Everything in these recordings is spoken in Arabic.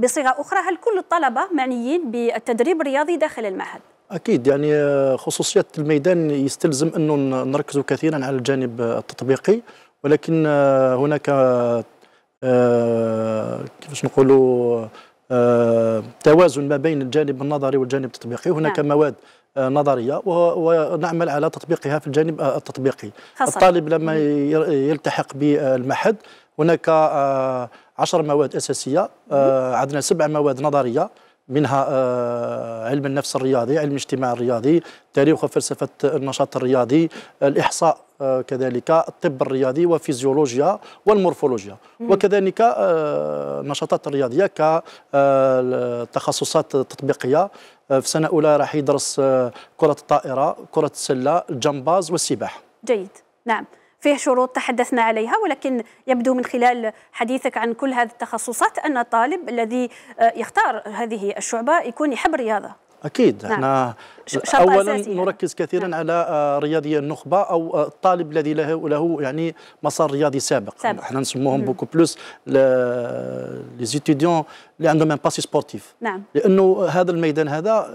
بصيغه اخرى هل كل الطلبه معنيين بالتدريب الرياضي داخل المعهد اكيد يعني خصوصيه الميدان يستلزم انه نركز كثيرا على الجانب التطبيقي ولكن هناك آه، كيفاش نقولوا آه، توازن ما بين الجانب النظري والجانب التطبيقي هناك نعم. مواد آه، نظريه ونعمل على تطبيقها في الجانب التطبيقي خصر. الطالب لما يلتحق بالمعهد هناك 10 مواد اساسيه آه، عندنا سبع مواد نظريه منها آه، علم النفس الرياضي علم الاجتماع الرياضي تاريخ وفلسفه النشاط الرياضي الاحصاء آه، كذلك الطب الرياضي وفيزيولوجيا والمورفولوجيا وكذلك النشاطات الرياضيه كتخصصات التطبيقية في سنه اولى راح يدرس كره الطائره كره السله الجمباز والسباحه جيد نعم فيه شروط تحدثنا عليها ولكن يبدو من خلال حديثك عن كل هذه التخصصات أن الطالب الذي آه، يختار هذه الشعبة يكون يحب الرياضة اكيد نعم. احنا اولا نركز كثيرا نعم. على آه، رياضي النخبه او آه، الطالب الذي له له يعني مسار رياضي سابق, سابق. احنا نسموهم بوكو بلوس لي اللي عندهم ان باسي سبورتيف نعم. لانه هذا الميدان هذا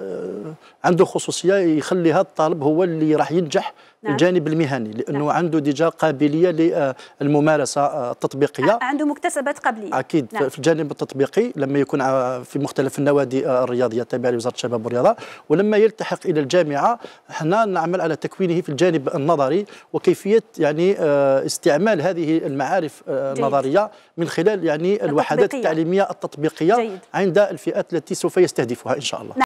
عنده خصوصيه يخلي هذا الطالب هو اللي راح ينجح نعم. الجانب المهني لانه نعم. عنده ديجا قابليه للممارسه التطبيقيه عنده مكتسبات قبليه اكيد نعم. في الجانب التطبيقي لما يكون في مختلف النوادي الرياضيه التابعه لوزاره الشباب والرياضه ولما يلتحق الى الجامعه حنا نعمل على تكوينه في الجانب النظري وكيفيه يعني آه، استعمال هذه المعارف آه، النظريه من خلال يعني الوحدات التعليميه التطبيقيه جيد. عند الفئات التي سوف يستهدفها ان شاء الله نعم.